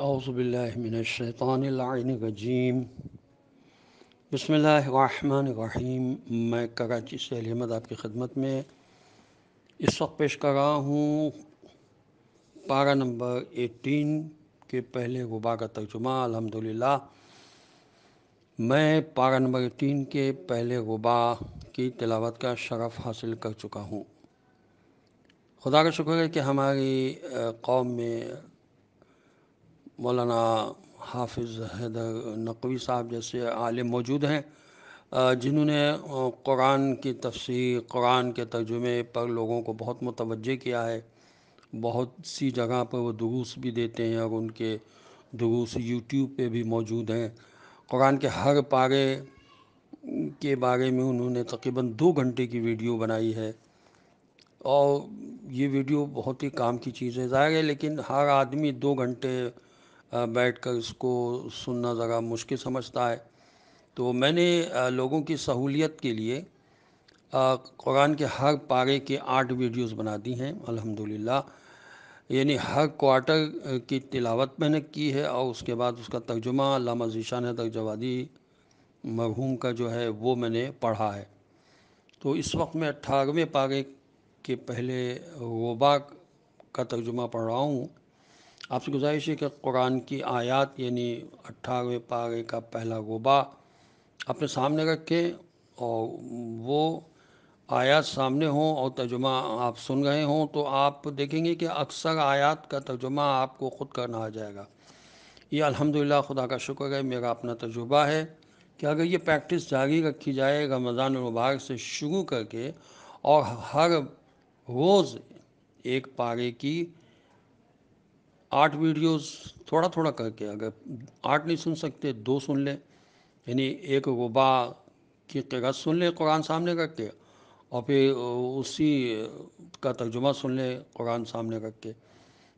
अज़बिल्लिनशैतानरजीम बसमीम मैं कराची से अहमद आपकी ख़दमत में इस वक्त पेश कर रहा हूँ पारा नंबर एटीन के पहले वबा का तर्जुमा अलहमदिल्ला मैं पारा नंबर एटीन के पहले वबा की तलावत का शरफ़ हासिल कर चुका हूँ खुदा का शुक्र है कि हमारी कौम में मौलाना हाफिज़ हैदर नकवी साहब जैसे आलिम मौजूद हैं जिन्होंने कुरान की तफसीर कुरान के तर्जुमे पर लोगों को बहुत मतवजह किया है बहुत सी जगह पर वो दुरूस भी देते हैं और उनके दुरूस यूट्यूब पे भी मौजूद हैं कुरान के हर पारे के बारे में उन्होंने तकरीबन दो घंटे की वीडियो बनाई है और ये वीडियो बहुत ही काम की चीज़ है ज़ाहिर है लेकिन हर आदमी दो घंटे बैठ कर उसको सुनना ज़रा मुश्किल समझता है तो मैंने लोगों की सहूलियत के लिए कुरान के हर पारे के आठ वीडियोस बना दी हैं अल्हम्दुलिल्लाह यानी हर क्वार्टर की तिलावत मैंने की है और उसके बाद उसका तर्जुमा लामा जीशान है तर्जवादी मरहूम का जो है वो मैंने पढ़ा है तो इस वक्त मैं अट्ठारहवें पारे के पहले वबा का तर्जुमा पढ़ रहा हूँ आपसे गुजारिश है कि कुरान की आयत यानी अट्ठारहवें पारे का पहला गोबा अपने सामने रखें और वो आयात सामने हों और तर्जुमा आप सुन रहे हों तो आप देखेंगे कि अक्सर आयात का तर्जुमा आपको ख़ुद करना आ जाएगा ये अल्हम्दुलिल्लाह खुदा का शुक्र है मेरा अपना तजुर्बा है कि अगर ये प्रैक्टिस जारी रखी जाए रमज़ान मुबारक से शुरू करके और हर रोज़ एक पारे की आठ वीडियोस थोड़ा थोड़ा करके अगर आठ नहीं सुन सकते दो सुन लें यानी एक वबा की किरत सुन लें कुरान सामने करके और फिर उसी का तर्जुमा सुन लें कुरान सामने करके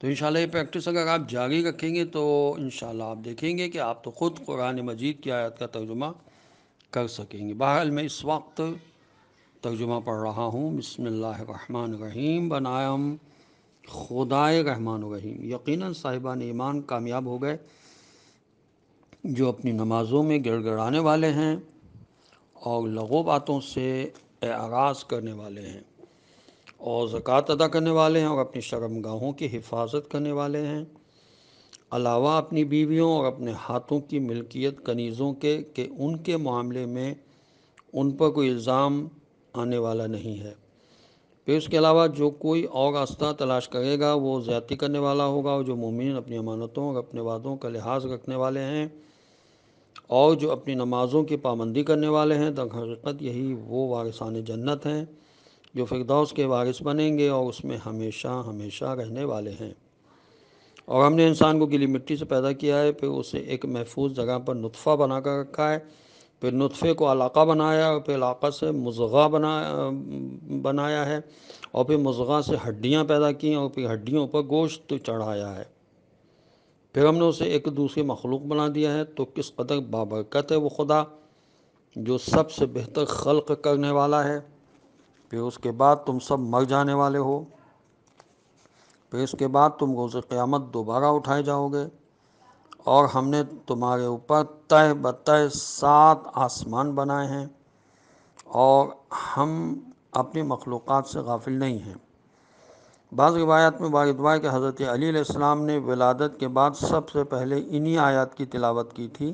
तो इन ये प्रैक्टिस अगर आप जारी रखेंगे तो इन आप देखेंगे कि आप तो ख़ुद कुरान मजीद की आयत का तर्जुमा कर सकेंगे बहरहाल मैं इस वक्त तर्जुमा पढ़ रहा हूँ बसमिल्लर रहीम बनायम खुदाए रहमान रहीम यकीनन साहिबान ईमान कामयाब हो गए जो अपनी नमाज़ों में गिड़गड़ाने वाले हैं और लगो बातों से आगाज़ करने वाले हैं और ज़क़़त अदा करने वाले हैं और अपनी शर्मगाहों की हिफाजत करने वाले हैं अलावा अपनी बीवियों और अपने हाथों की मिल्कियत कनीज़ों के के उनके मामले में उन पर कोई इल्ज़ाम आने वाला नहीं है फिर उसके अलावा जो कोई और रास्ता तलाश करेगा वो ज़्यादा करने वाला होगा और जो मोमिन अपनी अमानतों और अपने वादों का लिहाज रखने वाले हैं और जो अपनी नमाज़ों की पाबंदी करने वाले हैं तो हकीकत यही वो वारिसान जन्नत हैं जो फिरदौस के वारिस बनेंगे और उसमें हमेशा हमेशा रहने वाले हैं और हमने इंसान को गिली मिट्टी से पैदा किया है फिर उसे एक महफूज जगह पर नुतफ़ा बनाकर रखा है फिर नुतफ़े को अलाका बनाया और फिर अलाका से मुजगा बना बनाया है और फिर मुजगा से हड्डियाँ पैदा की और फिर हड्डियों पर गोश्त चढ़ाया है फिर हमने उसे एक दूसरे मखलूक बना दिया है तो किस कदर बाबरकत है वो खुदा जो सबसे बेहतर खल्क करने वाला है फिर उसके बाद तुम सब मर जाने वाले हो फिर इसके बाद तुम रोज़ क़्यामत दोबारा उठाए जाओगे और हमने तुम्हारे ऊपर तय बतय सात आसमान बनाए हैं और हम अपनी मखलूक से गाफिल नहीं हैं बाद रिवायात में बारदवा के हज़रत अलीसम ने विलादत के बाद सबसे पहले इन्हीं आयात की तिलावत की थी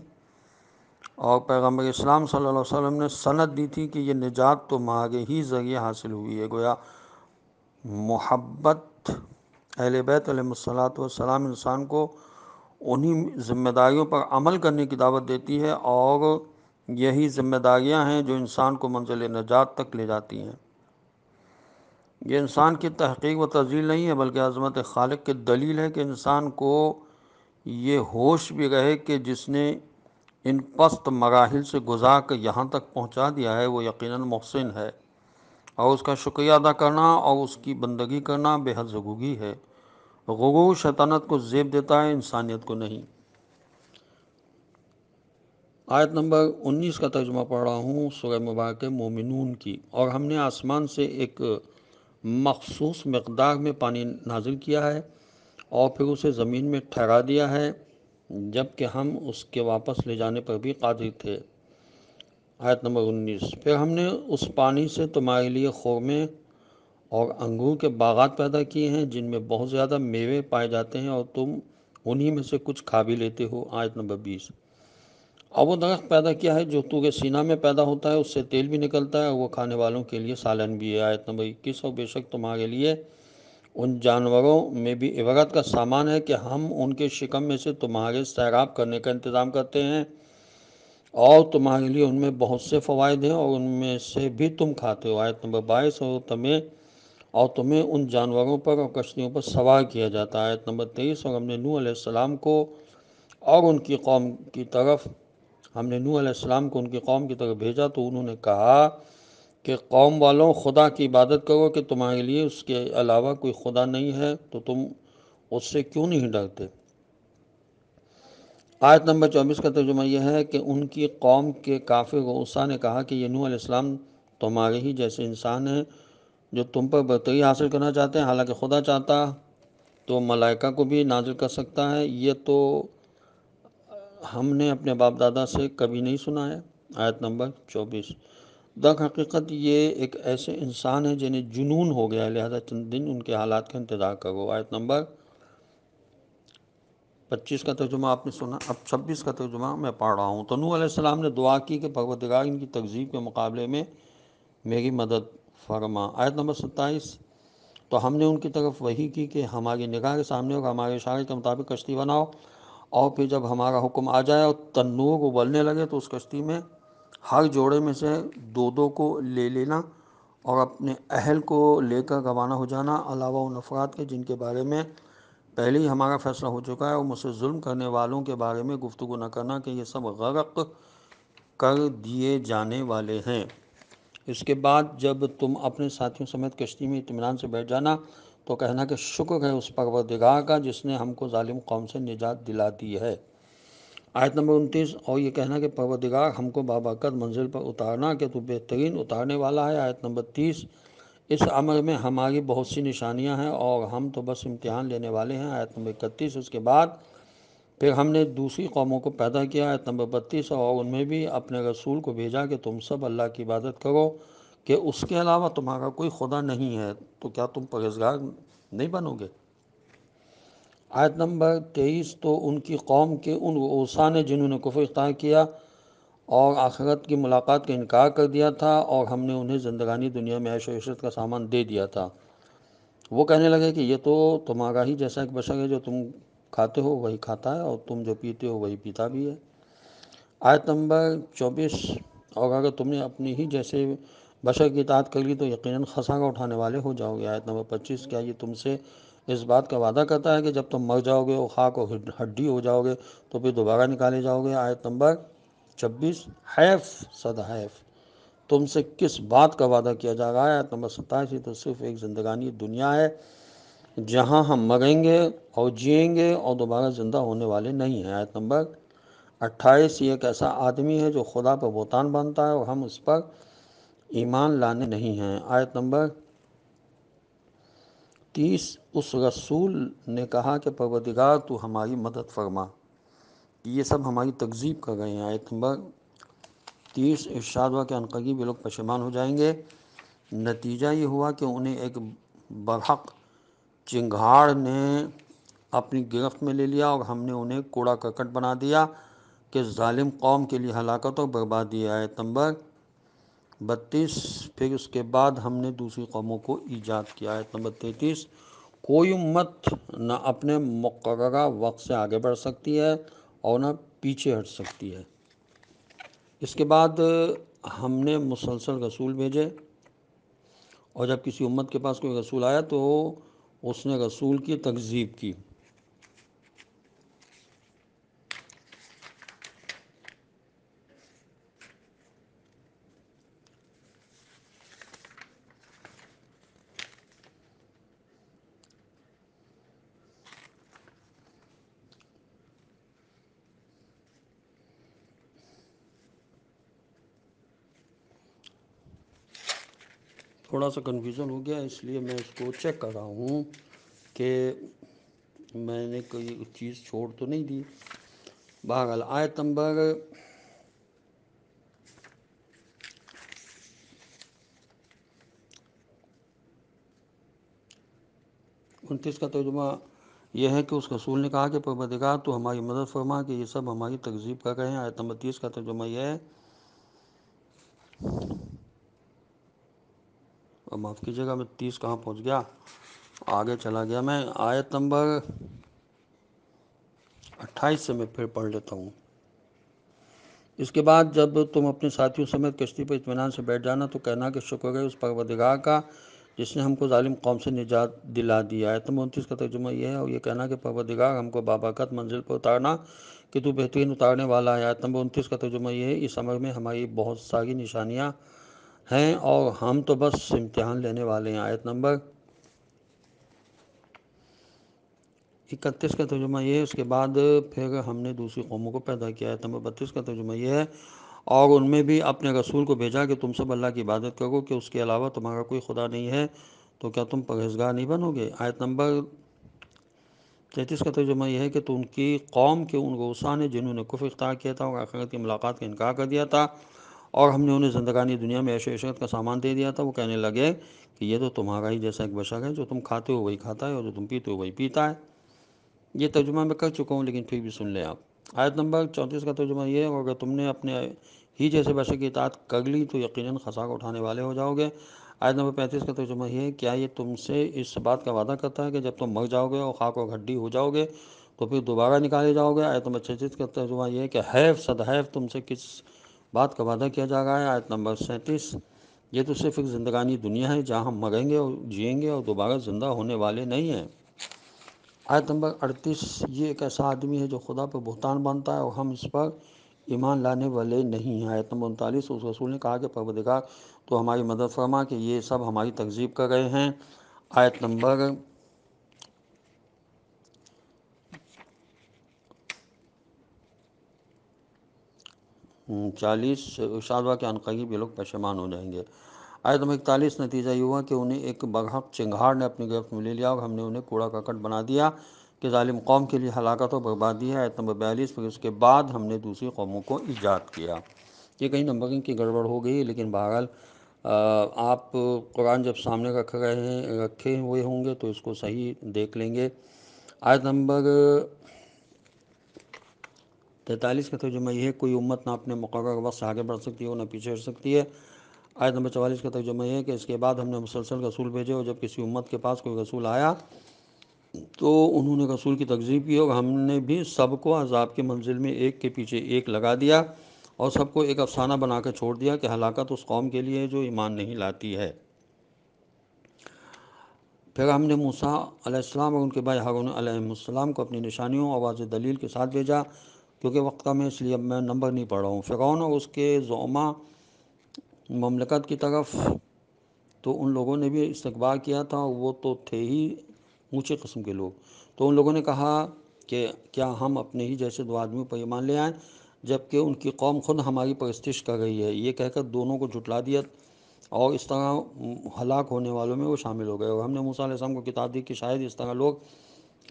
और पैगम्बर इस्लाम सल्लल्लाहु अलैहि वसल्लम ने सनत दी थी कि ये निजात तुम्हारे ही ज़रिए हासिल हुई है गोया मोहब्बत अहल सलात सलाम इंसान को उन्हीं जिम्मेदारियों पर अमल करने की दावत देती है और यही जिम्मेदारियां हैं जो इंसान को मंजिल नजात तक ले जाती हैं ये इंसान की तहकीक व तजील नहीं है बल्कि अजमत खालिक की दलील है कि इंसान को ये होश भी रहे कि जिसने इन पस्त मराहल से गुजार कर यहाँ तक पहुँचा दिया है वो यकीनन मोहसिन है और उसका शुक्रिया अदा करना और उसकी बंदगी करना बेहद ज़रूरी है गगो शैतानत को जेब देता है इंसानियत को नहीं आयत नंबर 19 का तर्जमा पढ़ रहा हूँ सुरह मुबारक मोमिनून की और हमने आसमान से एक मखसूस मकदार में पानी नाजिल किया है और फिर उसे ज़मीन में ठहरा दिया है जबकि हम उसके वापस ले जाने पर भी कादिर थे आयत नंबर 19 फिर हमने उस पानी से तुम्हारे लिए खोरमें और अंगूर के बागात पैदा किए हैं जिनमें बहुत ज़्यादा मेवे पाए जाते हैं और तुम उन्हीं में से कुछ खा भी लेते हो आयत नंबर बीस और वो दरख्त पैदा किया है जो तू के सीना में पैदा होता है उससे तेल भी निकलता है और वो खाने वालों के लिए सालन भी है आयत नंबर इक्कीस और बेशक तुम्हारे लिए उन जानवरों में भी इबरत का सामान है कि हम उनके शिकम में से तुम्हारे सैराब करने का इंतज़ाम करते हैं और तुम्हारे लिए उनमें बहुत से फ़वाद हैं और उनमें से भी तुम खाते हो आयत नंबर बाईस और तुम्हें और तुम्हें उन जानवरों पर और कश्तियों पर सवार किया जाता है आयत नंबर तेईस और हमने नू आसमाम को और उनकी कौम की तरफ हमने नू आसमाम को उनकी कौम की तरफ भेजा तो उन्होंने कहा कि कौम वालों खुदा की इबादत करो कि तुम्हारे लिए उसके अलावा कोई खुदा नहीं है तो तुम उससे क्यों नहीं डरते आयत नंबर चौबीस का तर्जुमा यह है कि उनकी कौम के काफिर गौसा ने कहा कि ये नू आसमाम तुम्हारे ही जैसे इंसान हैं जो तुम पर बरतरी हासिल करना चाहते हैं हालांकि खुदा चाहता तो मलाइका को भी नाजिल कर सकता है ये तो हमने अपने बाप दादा से कभी नहीं सुना है आयत नंबर चौबीस दक हकीकत ये एक ऐसे इंसान है जिन्हें जुनून हो गया है लिहाजा चंद दिन उनके हालात का इंतज़ार करो आयत नंबर पच्चीस का तर्जुमा आपने सुना अब छब्बीस का तर्जुमा मैं पढ़ रहा हूँ तनू तो ने दुआ की कि भगवतगार इनकी तकजीब के मुकाबले में मेरी मदद फरमा आयत नंबर सत्ताईस तो हमने उनकी तरफ वही की कि हमारी निगाह के सामने और हमारे इशारे के मुताबिक कश्ती बनाओ और फिर जब हमारा हुक्म आ जाए और तन्नूर उबलने लगे तो उस कश्ती में हर जोड़े में से दो दो को ले लेना और अपने अहल को लेकर रवाना हो जाना अलावा उन अफराद के जिनके बारे में पहले ही हमारा फैसला हो चुका है और मुझसे जुल्म करने वालों के बारे में गुफ्तु न करना कि ये सब गर्क कर दिए जाने वाले हैं इसके बाद जब तुम अपने साथियों समेत कश्ती में इतमान से बैठ जाना तो कहना कि शुक्र है उस परवरदिगार का जिसने हमको ालिम कौम से निजात दिला दी है आयत नंबर उनतीस और ये कहना कि परवरदिगार हमको बाबाकत मंजिल पर उतारना कि तू बेहतरीन उतारने वाला है आयत नंबर तीस इस अमर में हमारी बहुत सी निशानियां हैं और हम तो बस इम्तिहान लेने वाले हैं आयत नंबर इकतीस उसके बाद फिर हमने दूसरी कौमों को पैदा किया आयत नंबर बत्तीस और उनमें भी अपने रसूल को भेजा कि तुम सब अल्लाह की इबादत करो कि उसके अलावा तुम्हारा कोई खुदा नहीं है तो क्या तुम परहेजगार नहीं बनोगे आयत नंबर तेईस तो उनकी कौम के उन ओसा ने जिन्होंने कुफ इख्तार किया और आखिरत की मुलाकात का इनकार कर दिया था और हमने उन्हें जिंदगानी दुनिया में ऐश वशरत का सामान दे दिया था वो कहने लगे कि ये तो तुम्हारा ही जैसा एक बशर है जो तुम खाते हो वही खाता है और तुम जो पीते हो वही पीता भी है आयत नंबर चौबीस और अगर तुमने अपनी ही जैसे बशर की इतात कर ली तो यकीनन खसागा उठाने वाले हो जाओगे आयत नंबर पच्चीस क्या ये तुमसे इस बात का वादा करता है कि जब तुम मर जाओगे और खाक और हड्डी हो जाओगे तो फिर दोबारा निकाले जाओगे आयत नंबर छब्बीस हैफ सद हैफ तुमसे किस बात का वादा किया जा रहा है आयत नंबर सत्ताईस ये तो सिर्फ एक ज़िंदगानी दुनिया है जहाँ हम मरेंगे और जिएंगे और दोबारा ज़िंदा होने वाले नहीं हैं आयत नंबर अट्ठाईस ये एक ऐसा आदमी है जो खुदा पर बोतान बनता है और हम उस पर ईमान लाने नहीं हैं आयत नंबर तीस उस रसूल ने कहा कि परवदिगार तो हमारी मदद फरमा ये सब हमारी तकजीब कर गए हैं आयत नंबर तीस इर्शाद हुआ कि अनकरीब ये लोग पशेमान हो जाएंगे नतीजा ये हुआ कि उन्हें एक बरहक़ चिंगाड़ ने अपनी गिरफ्त में ले लिया और हमने उन्हें कूड़ा करकट बना दिया कि ालिम कौम के लिए हलाकत और बर्बादी आयत नंबर बत्तीस फिर उसके बाद हमने दूसरी कौमों को ईजाद किया है नंबर तैतीस कोई उम्मत न अपने मकर्रा वक्त से आगे बढ़ सकती है और न पीछे हट सकती है इसके बाद हमने मुसलसल रसूल भेजे और जब किसी उम्मत के पास कोई रसूल आया तो उसने रसूल की तकज़ीब की थोड़ा सा कन्फ्यूज़न हो गया इसलिए मैं इसको चेक कर रहा हूँ कि मैंने कोई चीज़ छोड़ तो नहीं दी बागल आयत नंबर उनतीस का तर्जुमा यह है कि उस रसूल ने कहा कि परवदगार तो हमारी मदद फरमा कि ये सब हमारी तकजीब कर रहे हैं आयत नंबर तीस का तर्जुमा यह है माफ़ कीजिएगा मैं तीस कहाँ पहुँच गया आगे चला गया मैं आयत नंबर अट्ठाईस से मैं फिर पढ़ लेता हूँ इसके बाद जब तुम अपने साथियों समेत कश्ती पर इतमान से बैठ जाना तो कहना कि शुक्र है उस परवदिगार का जिसने हमको ालिम कौम से निजात दिला दिया है तुम उनतीस का तर्जुमा यह है और यह कहना कि परवदिगार हमको बाबाकत मंजिल पर उतारना कि तू बेहतरीन उतारने वाला है आयत उनतीस का तर्जुमा यह है इस समय में हमारी बहुत सारी निशानियाँ हैं और हम तो बस इम्तिहान लेने वाले हैं आयत नंबर इकतीस का तर्जुमा ये उसके बाद फिर हमने दूसरी कौमों को पैदा किया आयत नंबर बत्तीस का तर्जुमा ये है और उनमें भी अपने रसूल को भेजा कि तुम सब अल्लाह की इबादत करो कि उसके अलावा तुम्हारा कोई खुदा नहीं है तो क्या तुम परहेजगार नहीं बनोगे आयत नंबर तैतीस का तर्जुमा यह है कि तो उनकी कौम के उन गौसा ने जिन्होंने कुफ इख्तार किया था और आखिरत की मुलाकात का इनकार कर दिया था और हमने उन्हें जिंदगानी दुनिया में ऐशो इशरत का सामान दे दिया था वो कहने लगे कि ये तो तुम्हारा ही जैसा एक बशर है जो तुम खाते हो वही खाता है और जो तुम पीते हो वही पीता है ये तर्जुमा मैं कर चुका हूँ लेकिन फिर भी सुन लें आप आयत नंबर चौंतीस का तर्जुमा ये है और अगर तुमने अपने ही जैसे बशर की इतात कर ली तो यकीन खसाक उठाने वाले हो जाओगे आयत नंबर पैंतीस का तर्जुमा ये है क्या ये तुमसे इस बात का वादा करता है कि जब तुम मर जाओगे और खाक और हड्डी हो जाओगे तो फिर दोबारा निकाले जाओगे आयत नंबर छत्तीस का तर्जुमा ये है कि हैफ सदहैफ तुमसे किस बात का वादा किया जा रहा है आयत नंबर सैंतीस ये तो सिर्फ एक ज़िंदगानी दुनिया है जहाँ हम मरेंगे और जिएंगे और दोबारा ज़िंदा होने वाले नहीं हैं आयत नंबर अड़तीस ये एक ऐसा आदमी है जो खुदा पर बहतान बनता है और हम इस पर ईमान लाने वाले नहीं हैं आयत नंबर उनतालीस उस रसूल ने कहा कि परवदगार तो हमारी मदद फरमा कि ये सब हमारी तकजीब कर रहे हैं आयत नंबर हम्म, चालीस सालवा के अनकरीब ये लोग पशेमान हो जाएंगे आयत नंबर इकतालीस नतीजा ये हुआ कि उन्हें एक बघा चिंगाड़ ने अपनी गिरफ्त में ले लिया और हमने उन्हें कूड़ा करकट बना दिया कि ालिम कौम के लिए हलाकत और बर्बादी है आयत नंबर बयालीस फिर उसके बाद हमने दूसरी कौमों को ईजाद किया ये कहीं नंबरिंग की गड़बड़ हो गई लेकिन बहरहाल आप कुरान जब सामने रख रहे हैं रखे हुए होंगे तो इसको सही देख लेंगे आयत नंबर तैंतालीस का तर्जुमा यह है कोई उम्मत ना अपने के वक्त से आगे बढ़ सकती है ना पीछे हट सकती है आयत नंबर चवालीस का तर्जुमा यह है कि इसके बाद हमने मुसलसल रसूल भेजे और जब किसी उम्मत के पास कोई रसूल आया तो उन्होंने रसूल की तकजीब की और हमने भी सबको अजाब के मंजिल में एक के पीछे एक लगा दिया और सबको एक अफसाना बना कर छोड़ दिया कि हलाकत उस कौम के लिए जो ईमान नहीं लाती है फिर हमने मूसा और उनके भाई हारून को अपनी निशानियों आवाज़ दलील के साथ भेजा क्योंकि वक्त कम है इसलिए अब मैं नंबर नहीं पढ़ रहा हूँ फ़िरौन और उसके जोमा ममलकत की तरफ तो उन लोगों ने भी इस्तबाल किया था वो तो थे ही ऊँचे कस्म के लोग तो उन लोगों ने कहा कि क्या हम अपने ही जैसे दो आदमी पर ईमान ले आएँ जबकि उनकी कौम खुद हमारी परस्तिश कर रही है ये कहकर दोनों को जुटला दिया और इस तरह हलाक होने वालों में वो शामिल हो गए और हमने मूसा को किताब दी कि शायद इस तरह लोग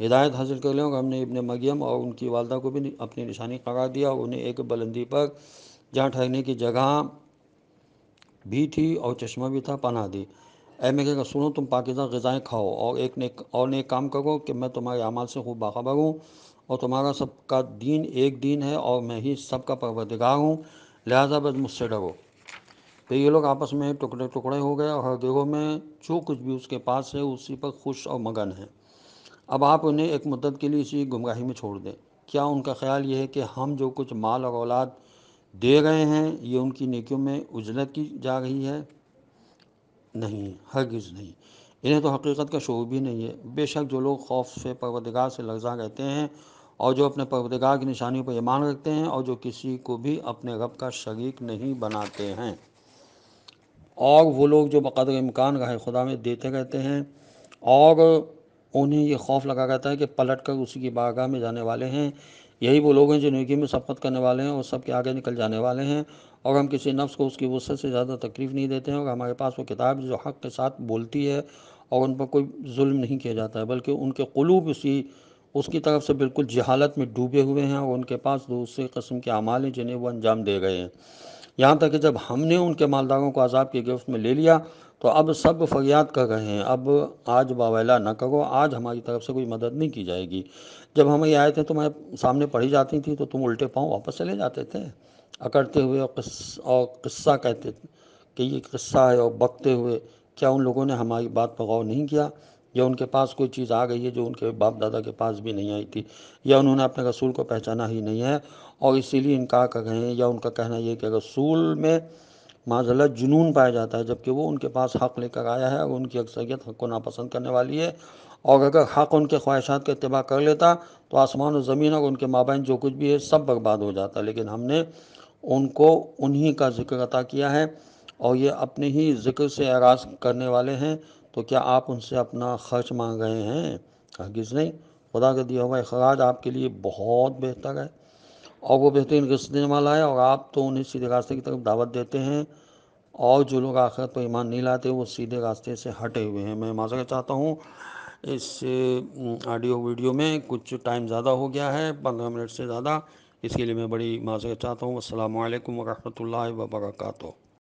हिदायत हासिल कर लें हमने इबन मगियम और उनकी वालदा को भी अपनी निशानी करार दिया और उन्हें एक बुलंदी पर जहाँ ठहरने की जगह भी थी और चश्मा भी था पना दी ए मैं कहकर सुनो तुम पाकिदा गज़ाएँ खाओ और एक ने और एक काम करो कि मैं तुम्हारे अमाल से खूब बाखबर हूँ और तुम्हारा सबका दीन एक दीन है और मैं ही सबका परवरदिगार हूँ लिहाजा बस मुझसे डरो तो ये लोग आपस में टुकड़े टुकड़े हो गए और हर में जो कुछ भी उसके पास है उसी पर खुश और मगन है अब आप उन्हें एक मदद के लिए इसी गुमराही में छोड़ दें क्या उनका ख्याल यह है कि हम जो कुछ माल और औलाद दे रहे हैं ये उनकी नेकियों में उजलत की जा रही है नहीं हरगिज़ नहीं इन्हें तो हकीकत का शोर भी नहीं है बेशक जो लोग खौफ से परवदगार से लगजा रहते हैं और जो अपने परवदगार की निशानियों पर ईमान रखते हैं और जो किसी को भी अपने रब का शरीक नहीं बनाते हैं और वो लोग जो बकदर इम्कान राह खुदा में देते रहते हैं और उन्हें ये खौफ लगा रहता है कि पलट कर उसी की बागाह में जाने वाले हैं यही वो लोग हैं जो नेकी में सफ़त करने वाले हैं और सब के आगे निकल जाने वाले हैं और हम किसी नफ्स को उसकी वसत से ज़्यादा तकलीफ़ नहीं देते हैं और हमारे पास वो किताब जो हक़ के साथ बोलती है और उन पर कोई जुल्म नहीं किया जाता है बल्कि उनके कलूब उसी उसकी तरफ से बिल्कुल जहालत में डूबे हुए हैं और उनके पास दूसरे कस्म के अमाल हैं जिन्हें वो अंजाम दे गए हैं यहाँ तक कि जब हमने उनके मालदारों को अजाब की गिरफ्त में ले लिया तो अब सब फरियाद कर रहे हैं अब आज बावैला ना करो आज हमारी तरफ से कोई मदद नहीं की जाएगी जब हम ये आए थे तो मैं सामने पढ़ी जाती थी तो तुम उल्टे पाँव वापस चले जाते थे अकड़ते हुए और किस और किस्सा कहते थे कि ये किस्सा है और बकते हुए क्या उन लोगों ने हमारी बात पर गौर नहीं किया या उनके पास कोई चीज़ आ गई है जो उनके बाप दादा के पास भी नहीं आई थी या उन्होंने अपने रसूल को पहचाना ही नहीं है और इसीलिए इनकार कर रहे हैं या उनका कहना यह कि रसूल में माजलत जुनून पाया जाता है जबकि वो उनके पास हक़ लेकर आया है और उनकी अक्सरियत हक़ को नापसंद करने वाली है और अगर हक़ उनके ख्वाहिशात का इतबा कर लेता तो आसमान और ज़मीन और उनके माबा जो कुछ भी है सब बर्बाद हो जाता लेकिन हमने उनको उन्हीं का जिक्र अता किया है और ये अपने ही जिक्र से आगाज करने वाले हैं तो क्या आप उनसे अपना खर्च मांग रहे हैं हरगिज़ नहीं खुदा का दिया हुआ अखराज आपके लिए बहुत बेहतर है और वो बेहतरीन किस्त देने वाला है और आप तो उन्हें सीधे रास्ते की तरफ दावत देते हैं और जो लोग आखिरत पर ईमान नहीं लाते वो सीधे रास्ते से हटे हुए हैं मैं माजा चाहता हूँ इस ऑडियो वीडियो में कुछ टाइम ज़्यादा हो गया है पंद्रह मिनट से ज़्यादा इसके लिए मैं बड़ी माजा चाहता हूँ असल वरहमल वर्का